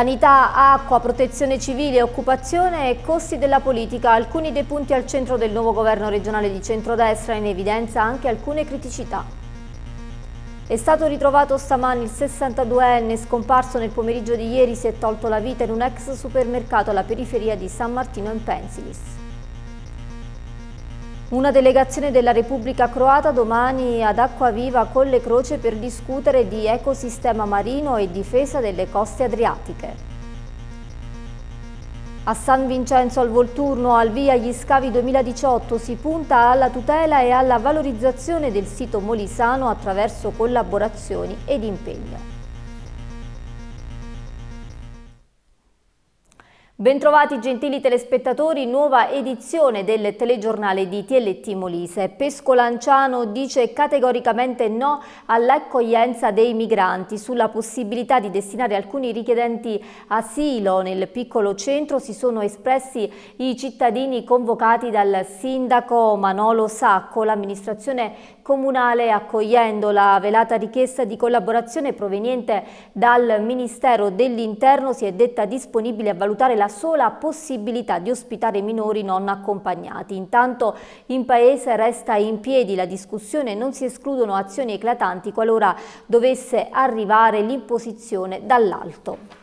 Sanità, acqua, protezione civile, occupazione e costi della politica, alcuni dei punti al centro del nuovo governo regionale di centrodestra in evidenza anche alcune criticità. È stato ritrovato stamani il 62enne scomparso nel pomeriggio di ieri si è tolto la vita in un ex supermercato alla periferia di San Martino in Pensilis. Una delegazione della Repubblica Croata domani ad Acquaviva con le Croce per discutere di ecosistema marino e difesa delle coste adriatiche. A San Vincenzo al Volturno, al via gli scavi 2018, si punta alla tutela e alla valorizzazione del sito molisano attraverso collaborazioni ed impegno. Bentrovati gentili telespettatori, nuova edizione del telegiornale di TLT Molise. Pescolanciano dice categoricamente no all'accoglienza dei migranti. Sulla possibilità di destinare alcuni richiedenti asilo nel piccolo centro si sono espressi i cittadini convocati dal sindaco Manolo Sacco. L'amministrazione comunale accogliendo la velata richiesta di collaborazione proveniente dal Ministero dell'Interno si è detta disponibile a valutare la sola possibilità di ospitare minori non accompagnati. Intanto in Paese resta in piedi la discussione e non si escludono azioni eclatanti qualora dovesse arrivare l'imposizione dall'alto.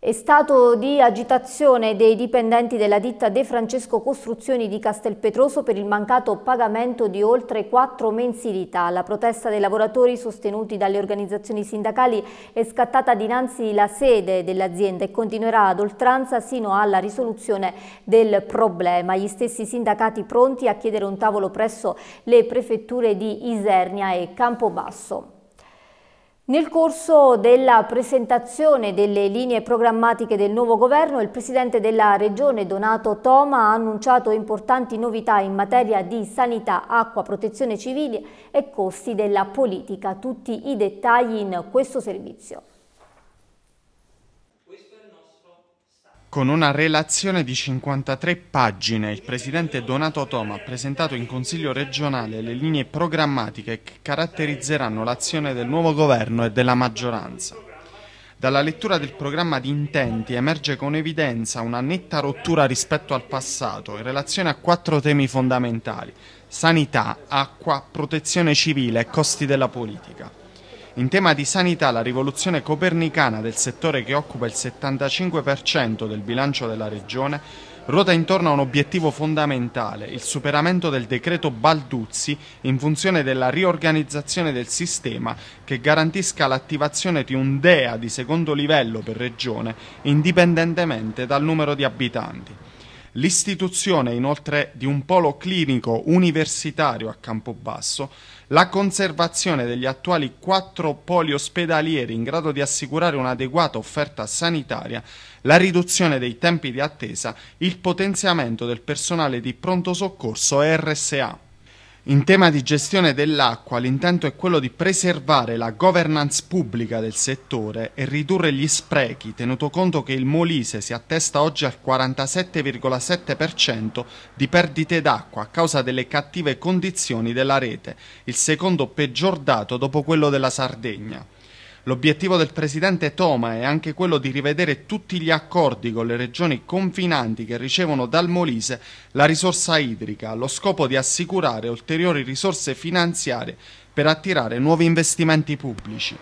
È stato di agitazione dei dipendenti della ditta De Francesco Costruzioni di Castelpetroso per il mancato pagamento di oltre quattro mensilità. La protesta dei lavoratori sostenuti dalle organizzazioni sindacali è scattata dinanzi alla sede dell'azienda e continuerà ad oltranza sino alla risoluzione del problema. Gli stessi sindacati pronti a chiedere un tavolo presso le prefetture di Isernia e Campobasso. Nel corso della presentazione delle linee programmatiche del nuovo governo, il Presidente della Regione Donato Toma ha annunciato importanti novità in materia di sanità, acqua, protezione civile e costi della politica. Tutti i dettagli in questo servizio. Con una relazione di 53 pagine, il presidente Donato Toma ha presentato in Consiglio regionale le linee programmatiche che caratterizzeranno l'azione del nuovo governo e della maggioranza. Dalla lettura del programma di intenti emerge con evidenza una netta rottura rispetto al passato in relazione a quattro temi fondamentali sanità, acqua, protezione civile e costi della politica. In tema di sanità, la rivoluzione copernicana del settore che occupa il 75% del bilancio della Regione ruota intorno a un obiettivo fondamentale, il superamento del decreto Balduzzi in funzione della riorganizzazione del sistema che garantisca l'attivazione di un DEA di secondo livello per regione indipendentemente dal numero di abitanti l'istituzione inoltre di un polo clinico universitario a Campobasso, la conservazione degli attuali quattro poli ospedalieri in grado di assicurare un'adeguata offerta sanitaria, la riduzione dei tempi di attesa, il potenziamento del personale di pronto soccorso RSA. In tema di gestione dell'acqua, l'intento è quello di preservare la governance pubblica del settore e ridurre gli sprechi, tenuto conto che il Molise si attesta oggi al 47,7% di perdite d'acqua a causa delle cattive condizioni della rete, il secondo peggior dato dopo quello della Sardegna. L'obiettivo del presidente Toma è anche quello di rivedere tutti gli accordi con le regioni confinanti che ricevono dal Molise la risorsa idrica, allo scopo di assicurare ulteriori risorse finanziarie per attirare nuovi investimenti pubblici.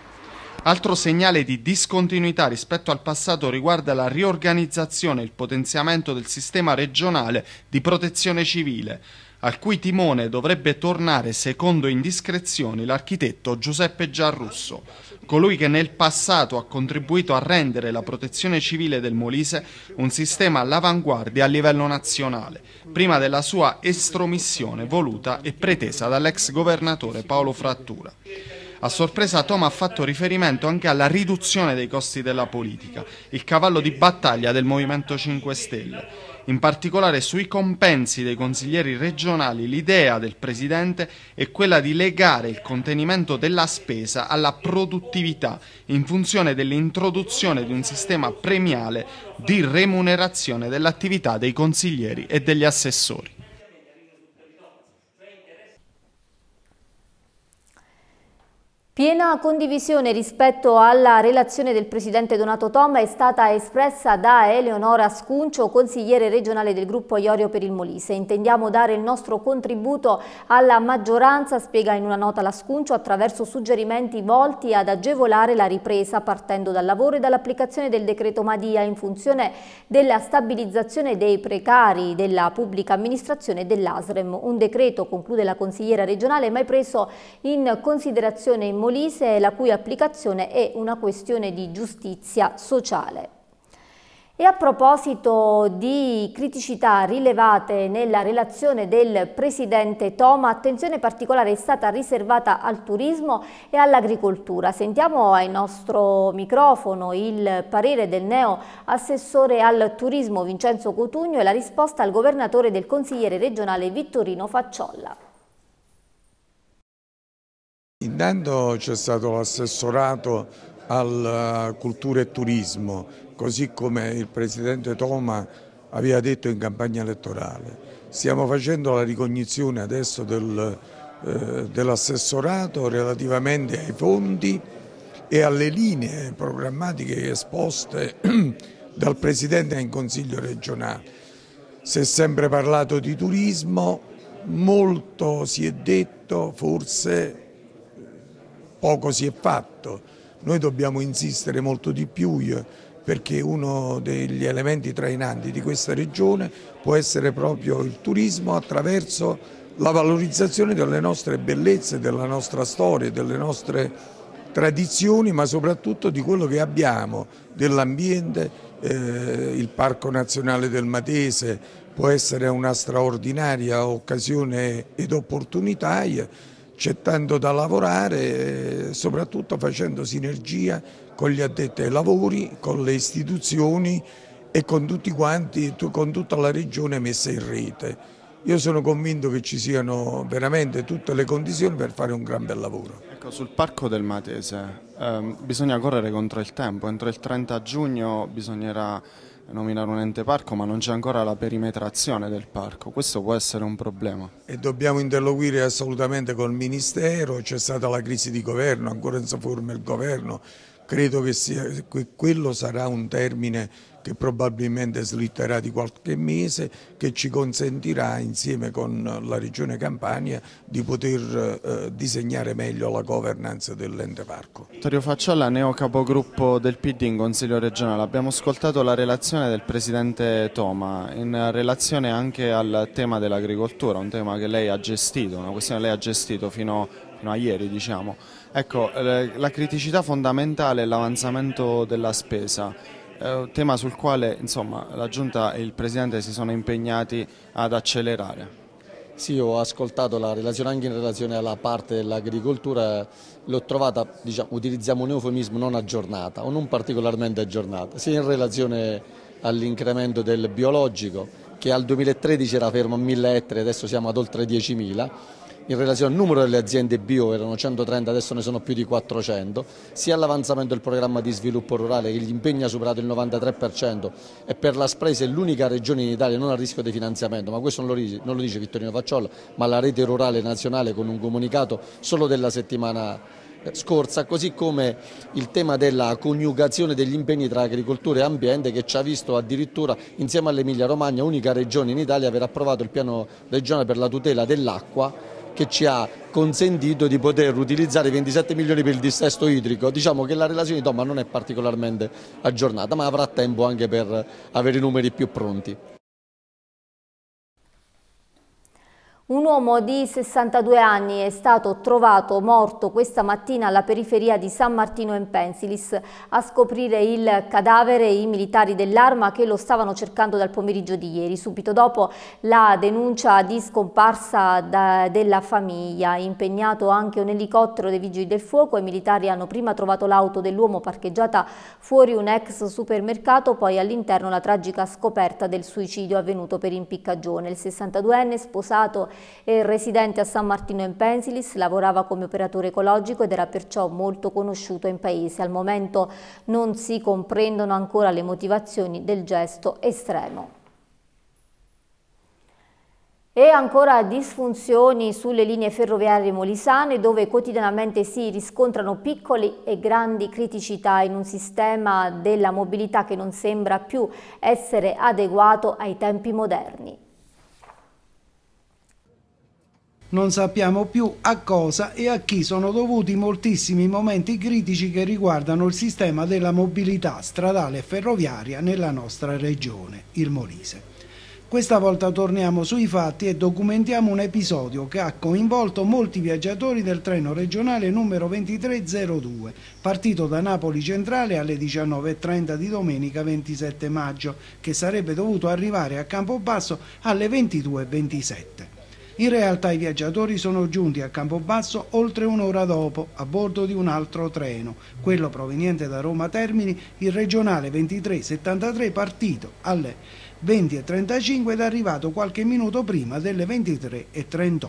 Altro segnale di discontinuità rispetto al passato riguarda la riorganizzazione e il potenziamento del sistema regionale di protezione civile al cui timone dovrebbe tornare, secondo indiscrezioni, l'architetto Giuseppe Giarrusso, colui che nel passato ha contribuito a rendere la protezione civile del Molise un sistema all'avanguardia a livello nazionale, prima della sua estromissione voluta e pretesa dall'ex governatore Paolo Frattura. A sorpresa Tom ha fatto riferimento anche alla riduzione dei costi della politica, il cavallo di battaglia del Movimento 5 Stelle, in particolare sui compensi dei consiglieri regionali l'idea del Presidente è quella di legare il contenimento della spesa alla produttività in funzione dell'introduzione di un sistema premiale di remunerazione dell'attività dei consiglieri e degli assessori. Piena condivisione rispetto alla relazione del Presidente Donato Tomba è stata espressa da Eleonora Scuncio, consigliere regionale del gruppo Iorio per il Molise. Intendiamo dare il nostro contributo alla maggioranza, spiega in una nota la Scuncio, attraverso suggerimenti volti ad agevolare la ripresa partendo dal lavoro e dall'applicazione del decreto Madia in funzione della stabilizzazione dei precari della pubblica amministrazione dell'ASREM. Un decreto, conclude la consigliera regionale, mai preso in considerazione in molti Molise, la cui applicazione è una questione di giustizia sociale. E a proposito di criticità rilevate nella relazione del Presidente Toma, attenzione particolare è stata riservata al turismo e all'agricoltura. Sentiamo ai nostro microfono il parere del neo assessore al turismo Vincenzo Cotugno e la risposta al governatore del consigliere regionale Vittorino Facciolla. Intanto c'è stato l'assessorato al eh, cultura e turismo, così come il Presidente Toma aveva detto in campagna elettorale. Stiamo facendo la ricognizione adesso del, eh, dell'assessorato relativamente ai fondi e alle linee programmatiche esposte dal Presidente in Consiglio regionale. Si è sempre parlato di turismo, molto si è detto, forse poco si è fatto. Noi dobbiamo insistere molto di più perché uno degli elementi trainanti di questa regione può essere proprio il turismo attraverso la valorizzazione delle nostre bellezze, della nostra storia, delle nostre tradizioni, ma soprattutto di quello che abbiamo, dell'ambiente, eh, il Parco Nazionale del Matese può essere una straordinaria occasione ed opportunità c'è tanto da lavorare, eh, soprattutto facendo sinergia con gli addetti ai lavori, con le istituzioni e con tutti quanti, con tutta la regione messa in rete. Io sono convinto che ci siano veramente tutte le condizioni per fare un gran bel lavoro. Ecco, sul Parco del Matese eh, bisogna correre contro il tempo, entro il 30 giugno bisognerà nominare un ente parco ma non c'è ancora la perimetrazione del parco, questo può essere un problema. E dobbiamo interloquire assolutamente col Ministero, c'è stata la crisi di governo, ancora non si forma il governo, credo che sia, quello sarà un termine che probabilmente slitterà di qualche mese, che ci consentirà insieme con la Regione Campania di poter eh, disegnare meglio la governance dell'ente parco. Vittorio Faccialla, neo capogruppo del PD in Consiglio regionale, abbiamo ascoltato la relazione del Presidente Toma in relazione anche al tema dell'agricoltura, un tema che lei ha gestito, una questione che lei ha gestito fino, fino a ieri diciamo. Ecco, eh, la criticità fondamentale è l'avanzamento della spesa eh, un tema sul quale insomma, la Giunta e il Presidente si sono impegnati ad accelerare. Sì, ho ascoltato la relazione anche in relazione alla parte dell'agricoltura, eh, l'ho trovata, diciamo, utilizziamo un eufemismo non aggiornata o non particolarmente aggiornata, sia in relazione all'incremento del biologico che al 2013 era fermo a 1000 ettari, adesso siamo ad oltre 10.000 in relazione al numero delle aziende bio, erano 130, adesso ne sono più di 400, sia l'avanzamento del programma di sviluppo rurale che gli impegni ha superato il 93% e per la Sprese è l'unica regione in Italia non a rischio di finanziamento, ma questo non lo, dice, non lo dice Vittorino Facciolla, ma la rete rurale nazionale con un comunicato solo della settimana eh, scorsa, così come il tema della coniugazione degli impegni tra agricoltura e ambiente che ci ha visto addirittura insieme all'Emilia Romagna, unica regione in Italia, aver approvato il piano regionale per la tutela dell'acqua che ci ha consentito di poter utilizzare 27 milioni per il dissesto idrico. Diciamo che la relazione di Tomma non è particolarmente aggiornata, ma avrà tempo anche per avere i numeri più pronti. Un uomo di 62 anni è stato trovato morto questa mattina alla periferia di San Martino in Pensilis. A scoprire il cadavere i militari dell'arma che lo stavano cercando dal pomeriggio di ieri, subito dopo la denuncia di scomparsa da, della famiglia. Impegnato anche un elicottero dei vigili del fuoco, i militari hanno prima trovato l'auto dell'uomo parcheggiata fuori un ex supermercato, poi all'interno la tragica scoperta del suicidio avvenuto per impiccagione. Il 62enne sposato residente a San Martino in Pensilis, lavorava come operatore ecologico ed era perciò molto conosciuto in paese. Al momento non si comprendono ancora le motivazioni del gesto estremo. E ancora disfunzioni sulle linee ferroviarie molisane dove quotidianamente si riscontrano piccole e grandi criticità in un sistema della mobilità che non sembra più essere adeguato ai tempi moderni. Non sappiamo più a cosa e a chi sono dovuti moltissimi momenti critici che riguardano il sistema della mobilità stradale e ferroviaria nella nostra regione, il Molise. Questa volta torniamo sui fatti e documentiamo un episodio che ha coinvolto molti viaggiatori del treno regionale numero 2302, partito da Napoli Centrale alle 19.30 di domenica 27 maggio, che sarebbe dovuto arrivare a Campobasso alle 22.27. In realtà i viaggiatori sono giunti a Campobasso oltre un'ora dopo a bordo di un altro treno, quello proveniente da Roma Termini, il regionale 2373 partito alle 20.35 ed arrivato qualche minuto prima delle 23.38.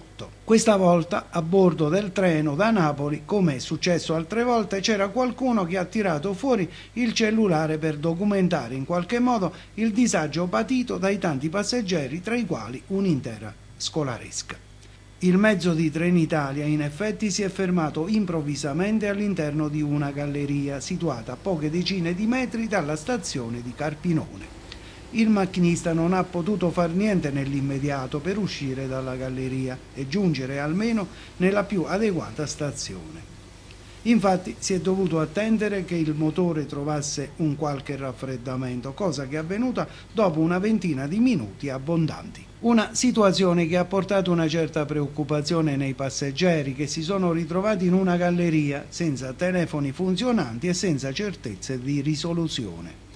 Questa volta a bordo del treno da Napoli, come è successo altre volte, c'era qualcuno che ha tirato fuori il cellulare per documentare in qualche modo il disagio patito dai tanti passeggeri, tra i quali un'intera scolaresca. Il mezzo di Trenitalia in effetti si è fermato improvvisamente all'interno di una galleria situata a poche decine di metri dalla stazione di Carpinone. Il macchinista non ha potuto far niente nell'immediato per uscire dalla galleria e giungere almeno nella più adeguata stazione. Infatti si è dovuto attendere che il motore trovasse un qualche raffreddamento, cosa che è avvenuta dopo una ventina di minuti abbondanti. Una situazione che ha portato una certa preoccupazione nei passeggeri che si sono ritrovati in una galleria senza telefoni funzionanti e senza certezze di risoluzione.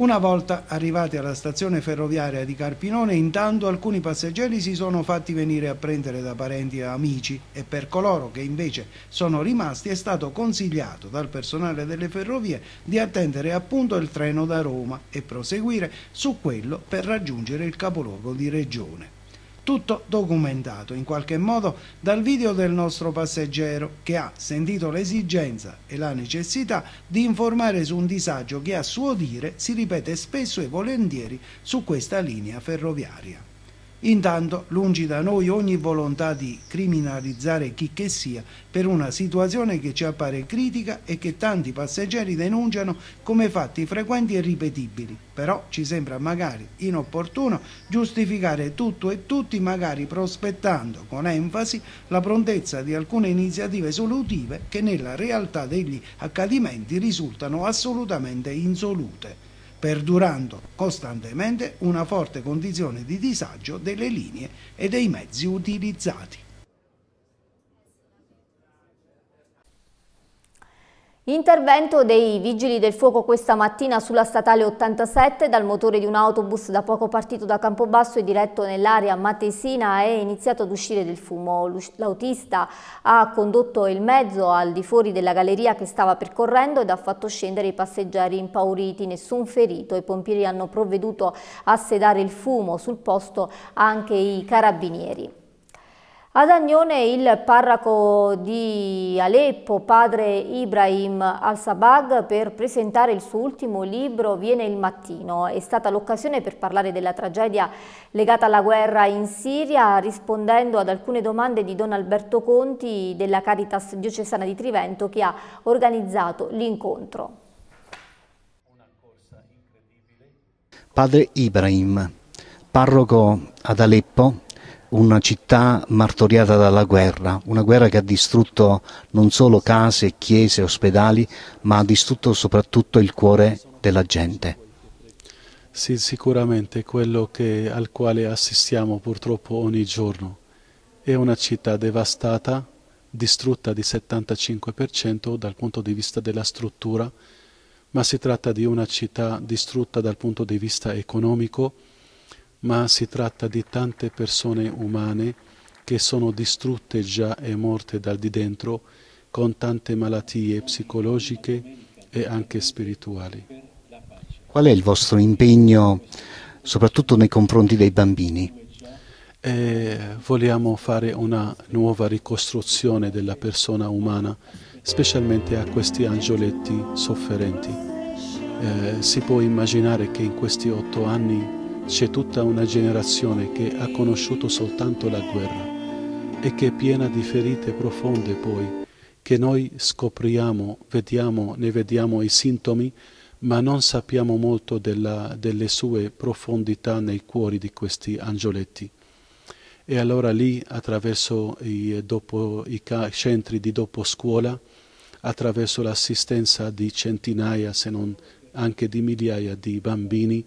Una volta arrivati alla stazione ferroviaria di Carpinone, intanto alcuni passeggeri si sono fatti venire a prendere da parenti e amici e per coloro che invece sono rimasti è stato consigliato dal personale delle ferrovie di attendere appunto il treno da Roma e proseguire su quello per raggiungere il capoluogo di regione tutto documentato in qualche modo dal video del nostro passeggero che ha sentito l'esigenza e la necessità di informare su un disagio che a suo dire si ripete spesso e volentieri su questa linea ferroviaria. Intanto, lungi da noi ogni volontà di criminalizzare chi che sia per una situazione che ci appare critica e che tanti passeggeri denunciano come fatti frequenti e ripetibili. Però ci sembra magari inopportuno giustificare tutto e tutti, magari prospettando con enfasi la prontezza di alcune iniziative solutive che nella realtà degli accadimenti risultano assolutamente insolute perdurando costantemente una forte condizione di disagio delle linee e dei mezzi utilizzati. Intervento dei vigili del fuoco questa mattina sulla statale 87 dal motore di un autobus da poco partito da Campobasso e diretto nell'area Matesina è iniziato ad uscire del fumo. L'autista ha condotto il mezzo al di fuori della galleria che stava percorrendo ed ha fatto scendere i passeggeri impauriti, nessun ferito. I pompieri hanno provveduto a sedare il fumo, sul posto anche i carabinieri. Ad Agnone il parroco di Aleppo, padre Ibrahim al-Sabag, per presentare il suo ultimo libro Viene il mattino. È stata l'occasione per parlare della tragedia legata alla guerra in Siria, rispondendo ad alcune domande di Don Alberto Conti della Caritas diocesana di Trivento che ha organizzato l'incontro. Padre Ibrahim, parroco ad Aleppo, una città martoriata dalla guerra, una guerra che ha distrutto non solo case, chiese, ospedali, ma ha distrutto soprattutto il cuore della gente. Sì, sicuramente quello che, al quale assistiamo purtroppo ogni giorno. È una città devastata, distrutta di 75% dal punto di vista della struttura, ma si tratta di una città distrutta dal punto di vista economico, ma si tratta di tante persone umane che sono distrutte già e morte dal di dentro con tante malattie psicologiche e anche spirituali. Qual è il vostro impegno soprattutto nei confronti dei bambini? E eh, vogliamo fare una nuova ricostruzione della persona umana, specialmente a questi angioletti sofferenti. Eh, si può immaginare che in questi otto anni c'è tutta una generazione che ha conosciuto soltanto la guerra e che è piena di ferite profonde poi, che noi scopriamo, vediamo, ne vediamo i sintomi, ma non sappiamo molto della, delle sue profondità nei cuori di questi angioletti. E allora lì, attraverso i, dopo, i centri di dopo scuola, attraverso l'assistenza di centinaia, se non anche di migliaia di bambini,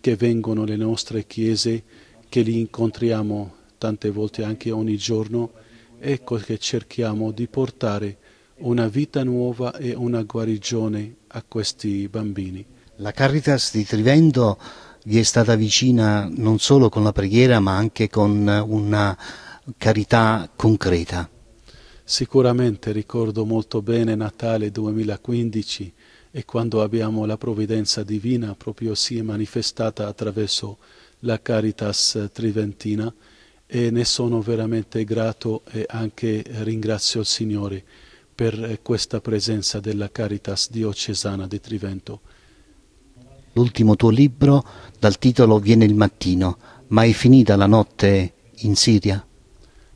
che vengono alle nostre chiese, che li incontriamo tante volte anche ogni giorno, ecco che cerchiamo di portare una vita nuova e una guarigione a questi bambini. La Caritas di Trivendo vi è stata vicina non solo con la preghiera ma anche con una carità concreta. Sicuramente ricordo molto bene Natale 2015 e quando abbiamo la provvidenza divina proprio si è manifestata attraverso la Caritas Triventina e ne sono veramente grato e anche ringrazio il Signore per questa presenza della Caritas diocesana di Trivento. L'ultimo tuo libro dal titolo Viene il mattino, ma è finita la notte in Siria?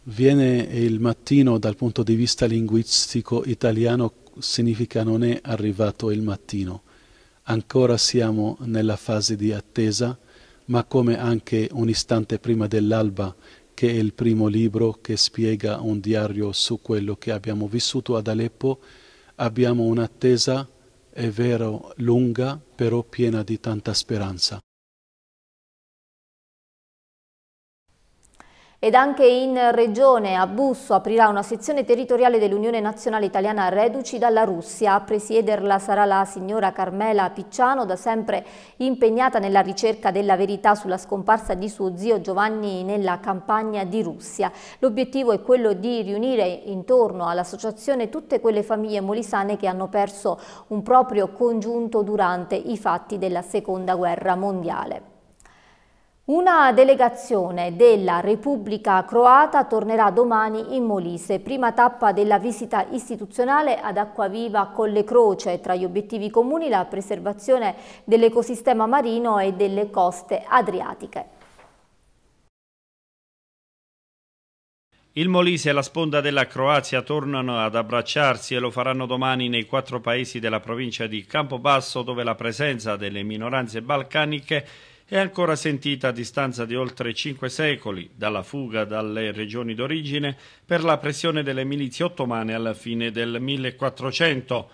Viene il mattino dal punto di vista linguistico italiano significa non è arrivato il mattino. Ancora siamo nella fase di attesa, ma come anche un istante prima dell'alba, che è il primo libro che spiega un diario su quello che abbiamo vissuto ad Aleppo, abbiamo un'attesa, è vero, lunga, però piena di tanta speranza. Ed anche in Regione Abusso aprirà una sezione territoriale dell'Unione Nazionale Italiana Reduci dalla Russia. A presiederla sarà la signora Carmela Picciano, da sempre impegnata nella ricerca della verità sulla scomparsa di suo zio Giovanni nella campagna di Russia. L'obiettivo è quello di riunire intorno all'associazione tutte quelle famiglie molisane che hanno perso un proprio congiunto durante i fatti della Seconda Guerra Mondiale. Una delegazione della Repubblica Croata tornerà domani in Molise, prima tappa della visita istituzionale ad Acquaviva Colle Croce, tra gli obiettivi comuni la preservazione dell'ecosistema marino e delle coste adriatiche. Il Molise e la sponda della Croazia tornano ad abbracciarsi e lo faranno domani nei quattro paesi della provincia di Campobasso dove la presenza delle minoranze balcaniche è è ancora sentita a distanza di oltre cinque secoli dalla fuga dalle regioni d'origine per la pressione delle milizie ottomane alla fine del 1400.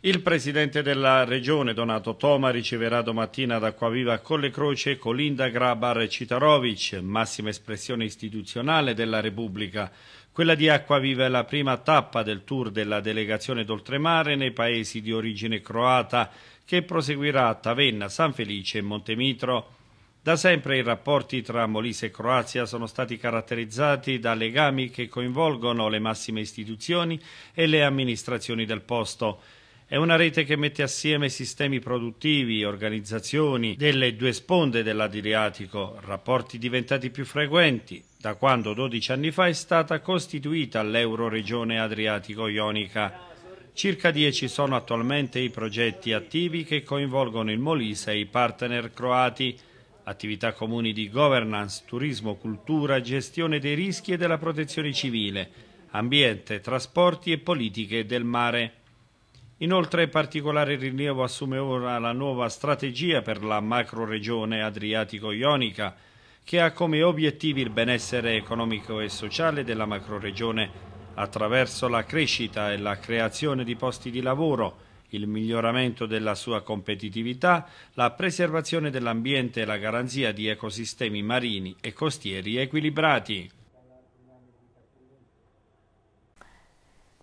Il presidente della regione, Donato Toma, riceverà domattina ad Acquaviva Colle Croce Colinda Grabar Citarovic, massima espressione istituzionale della Repubblica. Quella di Acquaviva è la prima tappa del tour della delegazione d'oltremare nei paesi di origine croata che proseguirà a Tavenna, San Felice e Montemitro. Da sempre i rapporti tra Molise e Croazia sono stati caratterizzati da legami che coinvolgono le massime istituzioni e le amministrazioni del posto. È una rete che mette assieme sistemi produttivi, organizzazioni delle due sponde dell'Adriatico, rapporti diventati più frequenti da quando 12 anni fa è stata costituita l'Euroregione Adriatico-Ionica. Circa 10 sono attualmente i progetti attivi che coinvolgono il Molise e i partner croati, attività comuni di governance, turismo, cultura, gestione dei rischi e della protezione civile, ambiente, trasporti e politiche del mare. Inoltre particolare rilievo assume ora la nuova strategia per la macroregione adriatico-ionica, che ha come obiettivi il benessere economico e sociale della macroregione attraverso la crescita e la creazione di posti di lavoro, il miglioramento della sua competitività, la preservazione dell'ambiente e la garanzia di ecosistemi marini e costieri equilibrati.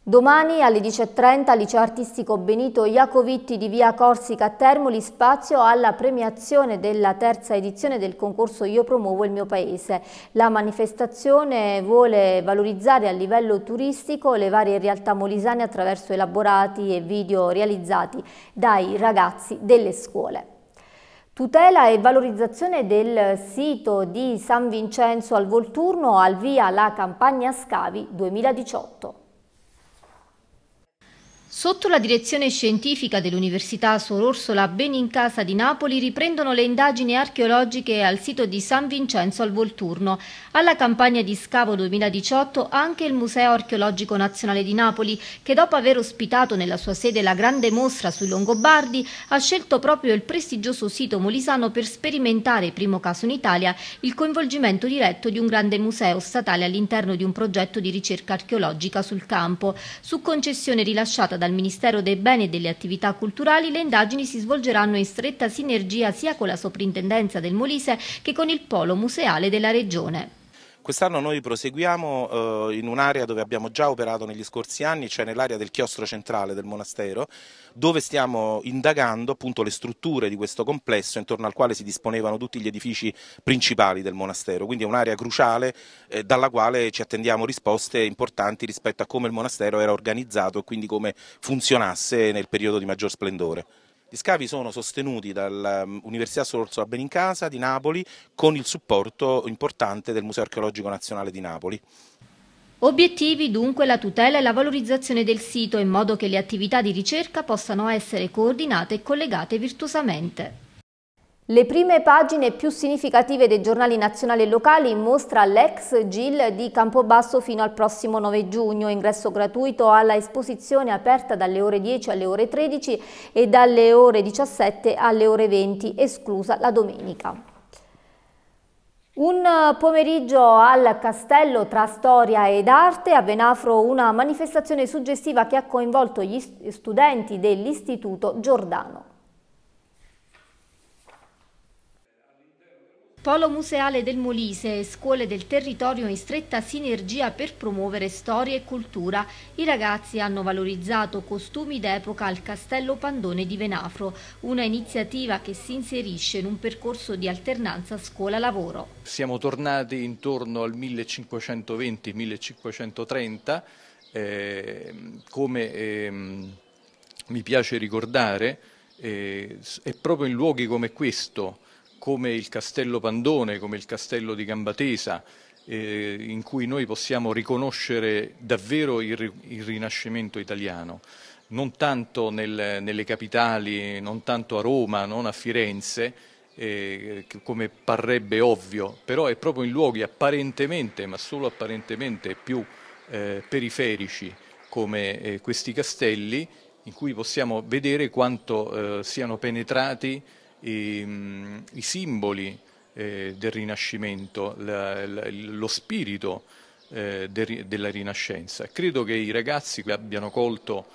Domani alle 10.30 al liceo artistico Benito Iacovitti di via Corsica a Termoli spazio alla premiazione della terza edizione del concorso Io promuovo il mio paese. La manifestazione vuole valorizzare a livello turistico le varie realtà molisane attraverso elaborati e video realizzati dai ragazzi delle scuole. Tutela e valorizzazione del sito di San Vincenzo al Volturno al via la campagna Scavi 2018. Sotto la direzione scientifica dell'Università Sor Orsola Benincasa di Napoli riprendono le indagini archeologiche al sito di San Vincenzo al Volturno. Alla campagna di scavo 2018 anche il Museo Archeologico Nazionale di Napoli, che dopo aver ospitato nella sua sede la grande mostra sui Longobardi, ha scelto proprio il prestigioso sito molisano per sperimentare, primo caso in Italia, il coinvolgimento diretto di un grande museo statale all'interno di un progetto di ricerca archeologica sul campo, su concessione rilasciata dal Ministero dei Beni e delle Attività Culturali, le indagini si svolgeranno in stretta sinergia sia con la Soprintendenza del Molise che con il Polo Museale della Regione. Quest'anno noi proseguiamo eh, in un'area dove abbiamo già operato negli scorsi anni, cioè nell'area del chiostro centrale del monastero, dove stiamo indagando appunto le strutture di questo complesso intorno al quale si disponevano tutti gli edifici principali del monastero, quindi è un'area cruciale eh, dalla quale ci attendiamo risposte importanti rispetto a come il monastero era organizzato e quindi come funzionasse nel periodo di maggior splendore. Gli scavi sono sostenuti dall'Università ehm, Sorso a Benincasa di Napoli con il supporto importante del Museo Archeologico Nazionale di Napoli. Obiettivi dunque la tutela e la valorizzazione del sito in modo che le attività di ricerca possano essere coordinate e collegate virtuosamente. Le prime pagine più significative dei giornali nazionali e locali mostra l'ex GIL di Campobasso fino al prossimo 9 giugno, ingresso gratuito alla esposizione aperta dalle ore 10 alle ore 13 e dalle ore 17 alle ore 20, esclusa la domenica. Un pomeriggio al castello tra storia ed arte, a Venafro una manifestazione suggestiva che ha coinvolto gli studenti dell'Istituto Giordano. Polo museale del Molise e scuole del territorio in stretta sinergia per promuovere storia e cultura. I ragazzi hanno valorizzato costumi d'epoca al Castello Pandone di Venafro, una iniziativa che si inserisce in un percorso di alternanza scuola-lavoro. Siamo tornati intorno al 1520-1530 eh, come eh, mi piace ricordare eh, è proprio in luoghi come questo come il Castello Pandone, come il Castello di Gambatesa, eh, in cui noi possiamo riconoscere davvero il, il Rinascimento italiano, non tanto nel, nelle capitali, non tanto a Roma, non a Firenze, eh, come parrebbe ovvio, però è proprio in luoghi apparentemente, ma solo apparentemente, più eh, periferici come eh, questi castelli, in cui possiamo vedere quanto eh, siano penetrati i, i simboli eh, del Rinascimento, la, la, lo spirito eh, de, della Rinascenza. Credo che i ragazzi abbiano colto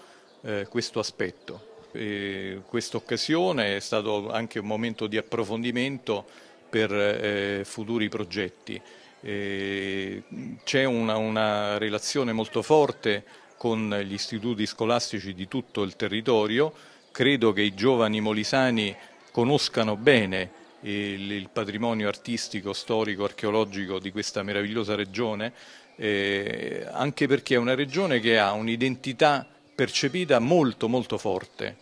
eh, questo aspetto. Questa occasione è stato anche un momento di approfondimento per eh, futuri progetti. c'è una, una relazione molto forte con gli istituti scolastici di tutto il territorio. Credo che i giovani molisani conoscano bene il, patrimonio artistico, storico, archeologico di questa meravigliosa regione, eh, anche perché è una regione che ha un'identità percepita molto molto forte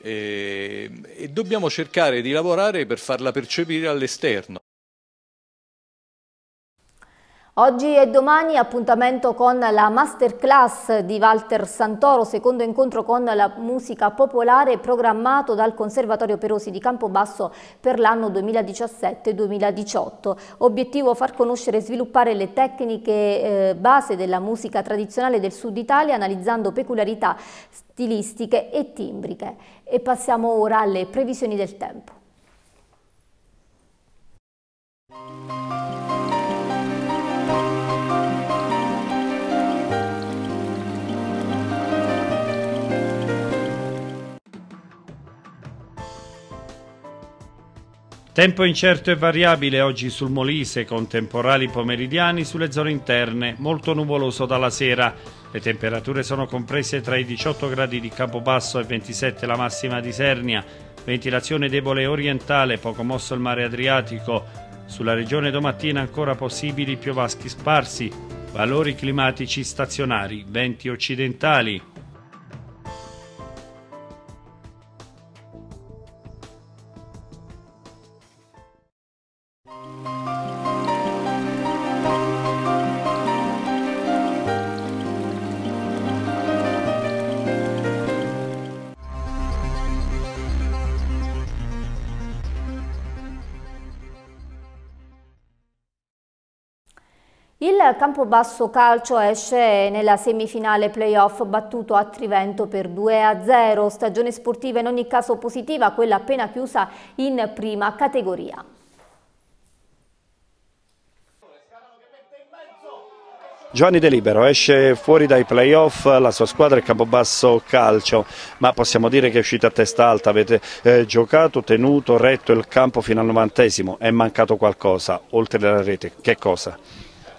eh, e dobbiamo cercare di lavorare per farla percepire all'esterno. Oggi e domani appuntamento con la masterclass di Walter Santoro, secondo incontro con la musica popolare programmato dal Conservatorio Perosi di Campobasso per l'anno 2017-2018. Obiettivo far conoscere e sviluppare le tecniche eh, base della musica tradizionale del Sud Italia analizzando peculiarità stilistiche e timbriche. E passiamo ora alle previsioni del tempo. Tempo incerto e variabile oggi sul Molise, con temporali pomeridiani sulle zone interne, molto nuvoloso dalla sera. Le temperature sono comprese tra i 18 gradi di Campobasso e 27 la massima di Sernia. Ventilazione debole orientale, poco mosso il mare Adriatico. Sulla regione domattina ancora possibili piovaschi sparsi. Valori climatici stazionari, venti occidentali. Campobasso Calcio esce nella semifinale playoff battuto a Trivento per 2-0, stagione sportiva in ogni caso positiva, quella appena chiusa in prima categoria. Giovanni De Libero esce fuori dai playoff, la sua squadra è Campobasso Calcio, ma possiamo dire che è uscita a testa alta, avete eh, giocato, tenuto, retto il campo fino al novantesimo, è mancato qualcosa, oltre alla rete, che cosa?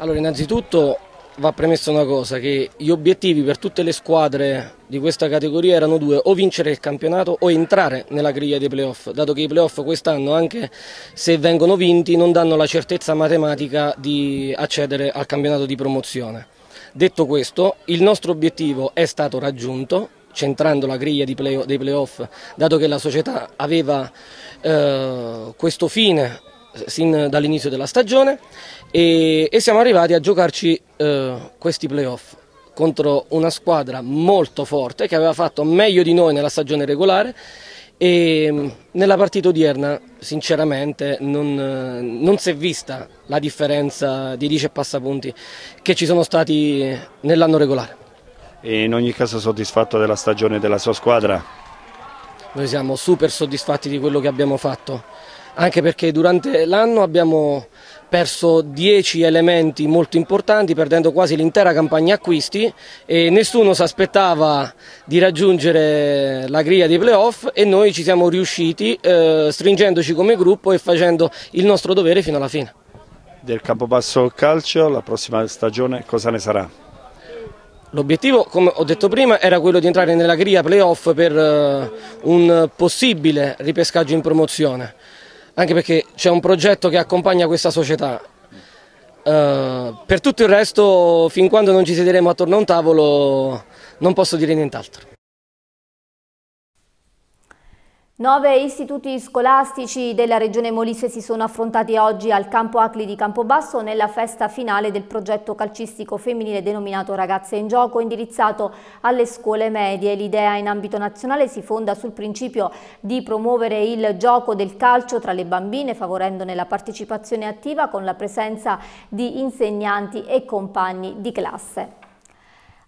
Allora, innanzitutto va premessa una cosa, che gli obiettivi per tutte le squadre di questa categoria erano due, o vincere il campionato o entrare nella griglia dei playoff, dato che i playoff quest'anno, anche se vengono vinti, non danno la certezza matematica di accedere al campionato di promozione. Detto questo, il nostro obiettivo è stato raggiunto, centrando la griglia dei playoff, dato che la società aveva eh, questo fine sin dall'inizio della stagione e, e siamo arrivati a giocarci eh, questi playoff contro una squadra molto forte che aveva fatto meglio di noi nella stagione regolare e mm, nella partita odierna sinceramente non, eh, non si è vista la differenza di 10 passapunti che ci sono stati nell'anno regolare. E in ogni caso soddisfatto della stagione della sua squadra? Noi siamo super soddisfatti di quello che abbiamo fatto, anche perché durante l'anno abbiamo perso 10 elementi molto importanti perdendo quasi l'intera campagna acquisti e nessuno si aspettava di raggiungere la griglia dei playoff e noi ci siamo riusciti eh, stringendoci come gruppo e facendo il nostro dovere fino alla fine. Del Campobasso Calcio la prossima stagione cosa ne sarà? L'obiettivo, come ho detto prima, era quello di entrare nella griglia playoff per eh, un possibile ripescaggio in promozione anche perché c'è un progetto che accompagna questa società. Uh, per tutto il resto, fin quando non ci siederemo attorno a un tavolo, non posso dire nient'altro. Nove istituti scolastici della regione Molise si sono affrontati oggi al campo Acli di Campobasso nella festa finale del progetto calcistico femminile denominato Ragazze in Gioco indirizzato alle scuole medie. L'idea in ambito nazionale si fonda sul principio di promuovere il gioco del calcio tra le bambine favorendone la partecipazione attiva con la presenza di insegnanti e compagni di classe.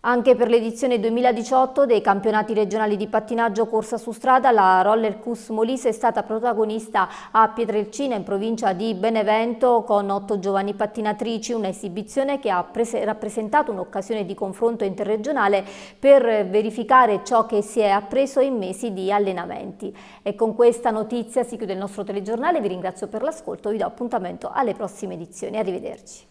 Anche per l'edizione 2018 dei campionati regionali di pattinaggio corsa su strada la Roller Cus Molise è stata protagonista a Pietrelcina in provincia di Benevento con otto giovani pattinatrici, un'esibizione che ha rappresentato un'occasione di confronto interregionale per verificare ciò che si è appreso in mesi di allenamenti. E con questa notizia si chiude il nostro telegiornale, vi ringrazio per l'ascolto, vi do appuntamento alle prossime edizioni, arrivederci.